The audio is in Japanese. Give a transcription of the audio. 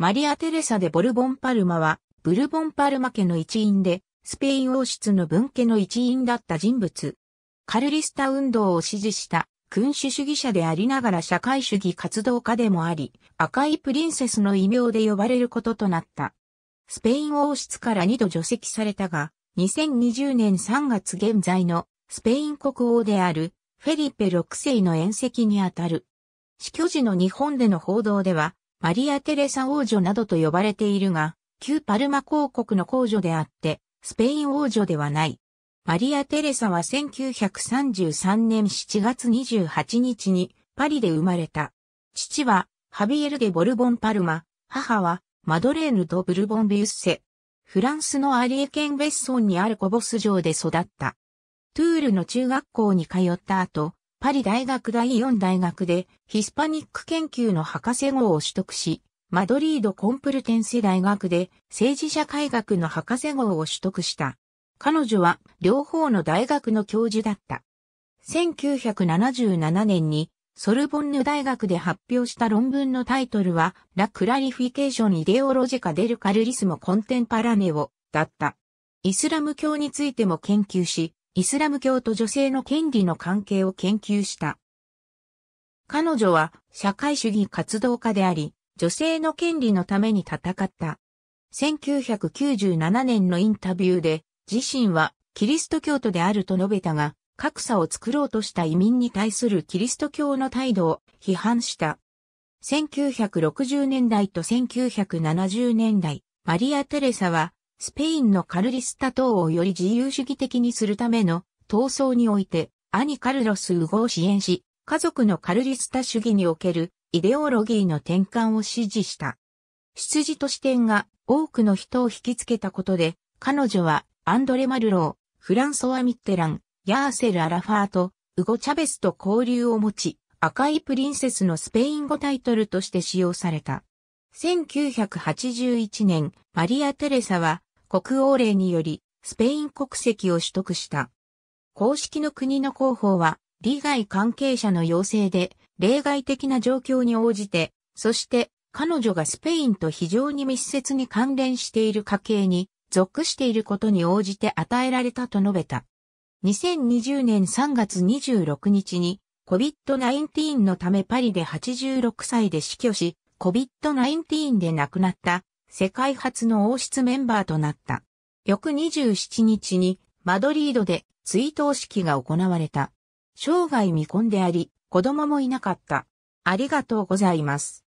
マリア・テレサデ・ボルボン・パルマは、ブルボン・パルマ家の一員で、スペイン王室の分家の一員だった人物。カルリスタ運動を支持した君主主義者でありながら社会主義活動家でもあり、赤いプリンセスの異名で呼ばれることとなった。スペイン王室から二度除籍されたが、2020年3月現在のスペイン国王であるフェリペ6世の宴席にあたる。死去時の日本での報道では、マリア・テレサ王女などと呼ばれているが、旧パルマ公国の公女であって、スペイン王女ではない。マリア・テレサは1933年7月28日にパリで生まれた。父はハビエル・デ・ボルボン・パルマ、母はマドレーヌ・ド・ブルボン・ビュッセ。フランスのアリエ県ベッソンにあるコボス城で育った。トゥールの中学校に通った後、パリ大学第4大学でヒスパニック研究の博士号を取得し、マドリードコンプルテンセ大学で政治社会学の博士号を取得した。彼女は両方の大学の教授だった。1977年にソルボンヌ大学で発表した論文のタイトルはラ・クラリフィケーション・イデオロジカ・デル・カルリスモ・コンテンパラネオだった。イスラム教についても研究し、イスラム教と女性の権利の関係を研究した。彼女は社会主義活動家であり、女性の権利のために戦った。1997年のインタビューで、自身はキリスト教徒であると述べたが、格差を作ろうとした移民に対するキリスト教の態度を批判した。1960年代と1970年代、マリア・テレサはスペインのカルリスタ党をより自由主義的にするための闘争において、兄カルロス・ウゴを支援し、家族のカルリスタ主義におけるイデオロギーの転換を支持した。出自と視点が多くの人を引きつけたことで、彼女はアンドレ・マルロー、フランソワ・ミッテラン、ヤーセル・アラファーと、ウゴ・チャベスと交流を持ち、赤いプリンセスのスペイン語タイトルとして使用された。1981年、マリア・テレサは国王令により、スペイン国籍を取得した。公式の国の広報は、利害関係者の要請で、例外的な状況に応じて、そして彼女がスペインと非常に密接に関連している家系に属していることに応じて与えられたと述べた。2020年3月26日に COVID-19 のためパリで86歳で死去し、COVID-19 で亡くなった世界初の王室メンバーとなった。翌27日にマドリードで追悼式が行われた。生涯未婚であり、子供もいなかった。ありがとうございます。